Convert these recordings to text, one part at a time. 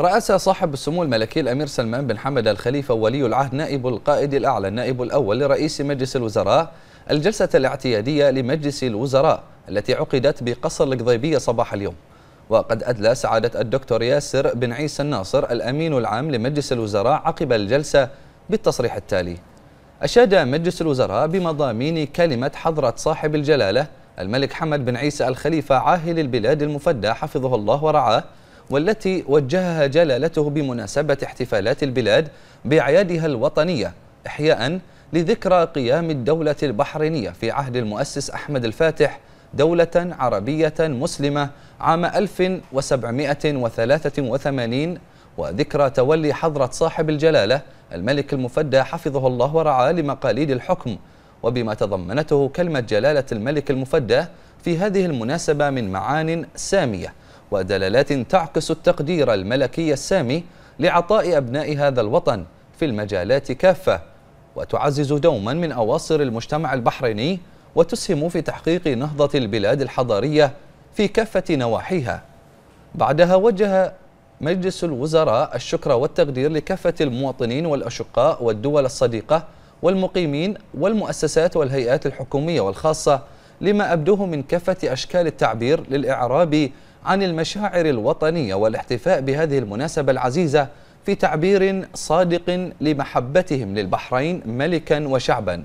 رأس صاحب السمو الملكي الأمير سلمان بن حمد الخليفة ولي العهد نائب القائد الأعلى النائب الأول لرئيس مجلس الوزراء الجلسة الاعتيادية لمجلس الوزراء التي عقدت بقصر القضيبية صباح اليوم وقد أدلى سعادة الدكتور ياسر بن عيسى الناصر الأمين العام لمجلس الوزراء عقب الجلسة بالتصريح التالي أشاد مجلس الوزراء بمضامين كلمة حضرة صاحب الجلالة الملك حمد بن عيسى الخليفة عاهل البلاد المفدى حفظه الله ورعاه والتي وجهها جلالته بمناسبة احتفالات البلاد بأعيادها الوطنية إحياء لذكرى قيام الدولة البحرينية في عهد المؤسس أحمد الفاتح دولة عربية مسلمة عام 1783 وذكرى تولي حضرة صاحب الجلالة الملك المفدى حفظه الله ورعاه لمقاليد الحكم وبما تضمنته كلمة جلالة الملك المفدى في هذه المناسبة من معان سامية ودلالات تعكس التقدير الملكي السامي لعطاء أبناء هذا الوطن في المجالات كافة وتعزز دوما من أواصر المجتمع البحريني وتسهم في تحقيق نهضة البلاد الحضارية في كافة نواحيها بعدها وجه مجلس الوزراء الشكر والتقدير لكافة المواطنين والأشقاء والدول الصديقة والمقيمين والمؤسسات والهيئات الحكومية والخاصة لما أبدوه من كافة أشكال التعبير للإعراب عن المشاعر الوطنية والاحتفاء بهذه المناسبة العزيزة في تعبير صادق لمحبتهم للبحرين ملكا وشعبا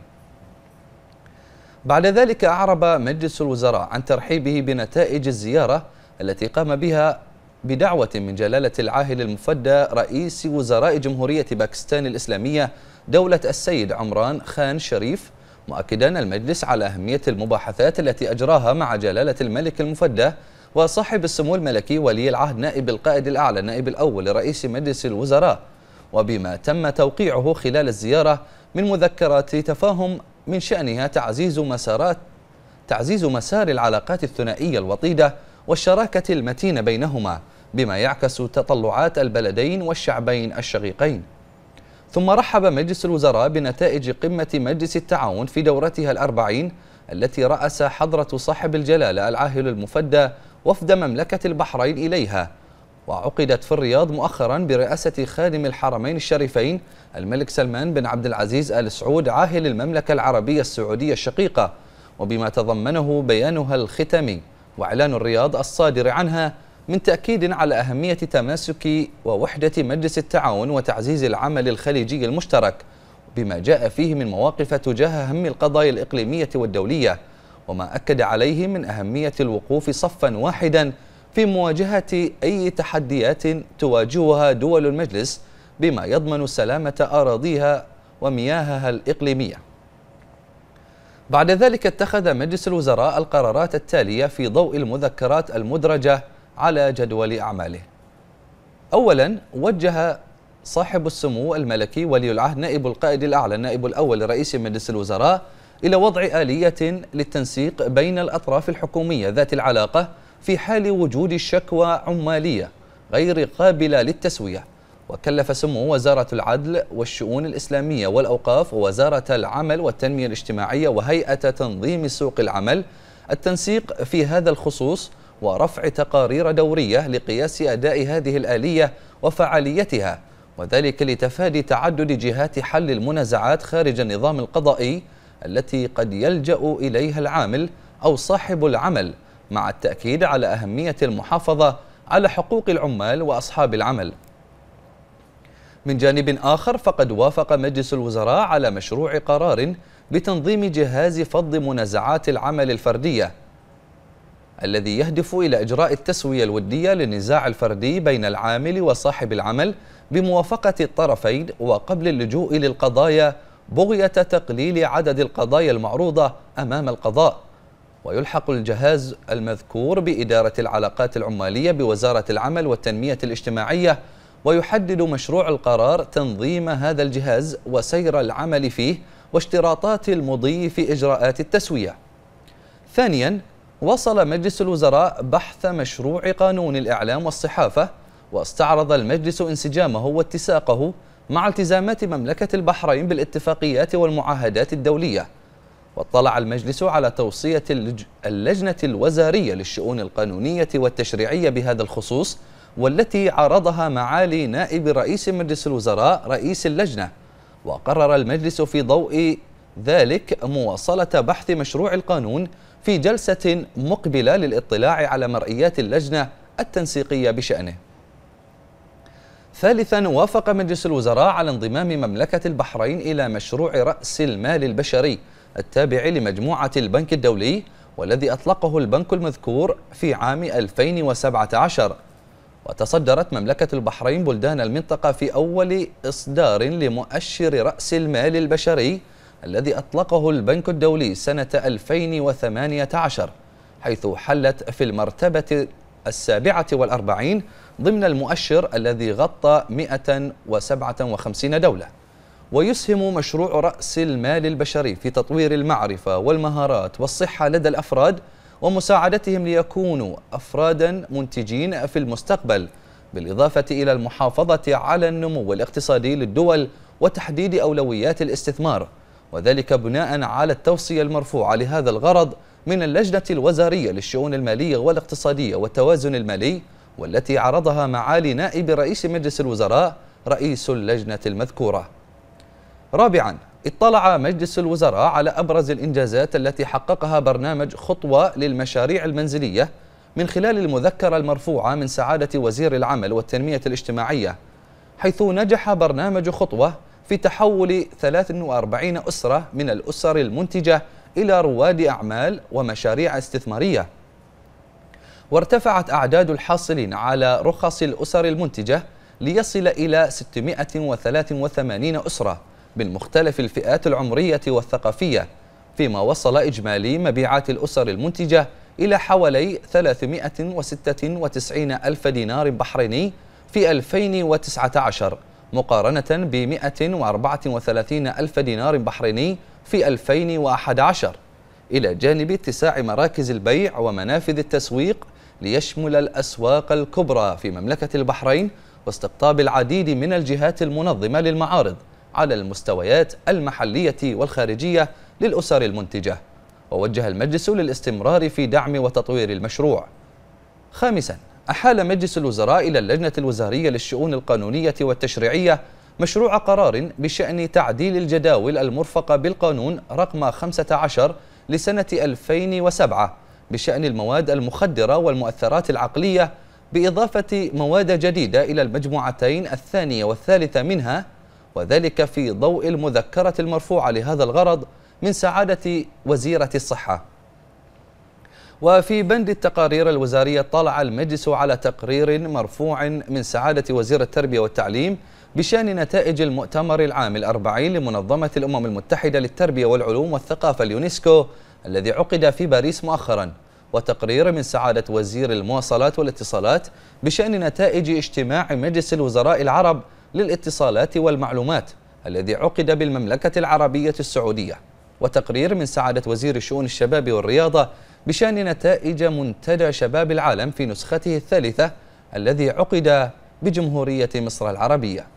بعد ذلك أعرب مجلس الوزراء عن ترحيبه بنتائج الزيارة التي قام بها بدعوة من جلالة العاهل المفدى رئيس وزراء جمهورية باكستان الإسلامية دولة السيد عمران خان شريف مؤكدا المجلس على أهمية المباحثات التي أجراها مع جلالة الملك المفدى وصاحب السمو الملكي ولي العهد نائب القائد الأعلى النائب الأول لرئيس مجلس الوزراء وبما تم توقيعه خلال الزيارة من مذكرات تفاهم من شأنها تعزيز مسارات تعزيز مسار العلاقات الثنائية الوطيدة والشراكة المتينة بينهما بما يعكس تطلعات البلدين والشعبين الشقيقين ثم رحب مجلس الوزراء بنتائج قمة مجلس التعاون في دورتها الأربعين التي رأس حضرة صاحب الجلالة العاهل المفدى وفد مملكة البحرين إليها وعقدت في الرياض مؤخرا برئاسة خادم الحرمين الشريفين الملك سلمان بن عبد العزيز آل سعود عاهل المملكة العربية السعودية الشقيقة وبما تضمنه بيانها الختمي وإعلان الرياض الصادر عنها من تأكيد على أهمية تماسك ووحدة مجلس التعاون وتعزيز العمل الخليجي المشترك بما جاء فيه من مواقف تجاه أهم القضايا الإقليمية والدولية وما أكد عليه من أهمية الوقوف صفا واحدا في مواجهة أي تحديات تواجهها دول المجلس بما يضمن سلامة أراضيها ومياهها الإقليمية بعد ذلك اتخذ مجلس الوزراء القرارات التالية في ضوء المذكرات المدرجة على جدول أعماله أولا وجه صاحب السمو الملكي ولي العهد نائب القائد الأعلى النائب الأول لرئيس مجلس الوزراء إلى وضع آلية للتنسيق بين الأطراف الحكومية ذات العلاقة في حال وجود شكوى عمالية غير قابلة للتسوية وكلف سمو وزارة العدل والشؤون الإسلامية والأوقاف ووزارة العمل والتنمية الاجتماعية وهيئة تنظيم سوق العمل التنسيق في هذا الخصوص ورفع تقارير دورية لقياس أداء هذه الآلية وفعاليتها وذلك لتفادي تعدد جهات حل المنازعات خارج النظام القضائي التي قد يلجأ إليها العامل أو صاحب العمل مع التأكيد على أهمية المحافظة على حقوق العمال وأصحاب العمل من جانب آخر فقد وافق مجلس الوزراء على مشروع قرار بتنظيم جهاز فض منازعات العمل الفردية الذي يهدف إلى إجراء التسوية الودية للنزاع الفردي بين العامل وصاحب العمل بموافقة الطرفين وقبل اللجوء للقضايا بغية تقليل عدد القضايا المعروضة أمام القضاء ويلحق الجهاز المذكور بإدارة العلاقات العمالية بوزارة العمل والتنمية الاجتماعية ويحدد مشروع القرار تنظيم هذا الجهاز وسير العمل فيه واشتراطات المضي في إجراءات التسوية ثانيا وصل مجلس الوزراء بحث مشروع قانون الإعلام والصحافة واستعرض المجلس انسجامه واتساقه مع التزامات مملكة البحرين بالاتفاقيات والمعاهدات الدولية واطلع المجلس على توصية اللجنة الوزارية للشؤون القانونية والتشريعية بهذا الخصوص والتي عرضها معالي نائب رئيس مجلس الوزراء رئيس اللجنة وقرر المجلس في ضوء ذلك مواصلة بحث مشروع القانون في جلسة مقبلة للاطلاع على مرئيات اللجنة التنسيقية بشأنه ثالثا وافق مجلس الوزراء على انضمام مملكة البحرين إلى مشروع رأس المال البشري التابع لمجموعة البنك الدولي والذي أطلقه البنك المذكور في عام 2017 وتصدرت مملكة البحرين بلدان المنطقة في أول إصدار لمؤشر رأس المال البشري الذي أطلقه البنك الدولي سنة 2018 حيث حلت في المرتبة السابعة والأربعين ضمن المؤشر الذي غطى 157 دولة ويسهم مشروع رأس المال البشري في تطوير المعرفة والمهارات والصحة لدى الأفراد ومساعدتهم ليكونوا أفرادا منتجين في المستقبل بالإضافة إلى المحافظة على النمو الاقتصادي للدول وتحديد أولويات الاستثمار وذلك بناء على التوصية المرفوعة لهذا الغرض من اللجنة الوزارية للشؤون المالية والاقتصادية والتوازن المالي والتي عرضها معالي نائب رئيس مجلس الوزراء رئيس اللجنة المذكورة رابعا اطلع مجلس الوزراء على أبرز الإنجازات التي حققها برنامج خطوة للمشاريع المنزلية من خلال المذكرة المرفوعة من سعادة وزير العمل والتنمية الاجتماعية حيث نجح برنامج خطوة في تحول 43 أسرة من الأسر المنتجة إلى رواد أعمال ومشاريع استثمارية وارتفعت أعداد الحاصلين على رخص الأسر المنتجة ليصل إلى 683 أسرة من مختلف الفئات العمرية والثقافية فيما وصل إجمالي مبيعات الأسر المنتجة إلى حوالي 396 ألف دينار بحريني في 2019 مقارنة ب 134 ألف دينار بحريني في 2011 إلى جانب اتساع مراكز البيع ومنافذ التسويق ليشمل الأسواق الكبرى في مملكة البحرين واستقطاب العديد من الجهات المنظمة للمعارض على المستويات المحلية والخارجية للأسر المنتجة ووجه المجلس للاستمرار في دعم وتطوير المشروع خامساً أحال مجلس الوزراء إلى اللجنة الوزارية للشؤون القانونية والتشريعية مشروع قرار بشأن تعديل الجداول المرفقة بالقانون رقم 15 لسنة 2007 بشأن المواد المخدرة والمؤثرات العقلية بإضافة مواد جديدة إلى المجموعتين الثانية والثالثة منها وذلك في ضوء المذكرة المرفوعة لهذا الغرض من سعادة وزيرة الصحة وفي بند التقارير الوزارية طلع المجلس على تقرير مرفوع من سعادة وزير التربية والتعليم بشأن نتائج المؤتمر العام الأربعين لمنظمة الأمم المتحدة للتربية والعلوم والثقافة اليونسكو الذي عقد في باريس مؤخرا وتقرير من سعادة وزير المواصلات والاتصالات بشأن نتائج اجتماع مجلس الوزراء العرب للاتصالات والمعلومات الذي عقد بالمملكة العربية السعودية وتقرير من سعادة وزير شؤون الشباب والرياضة بشأن نتائج منتدى شباب العالم في نسخته الثالثة الذي عقد بجمهورية مصر العربية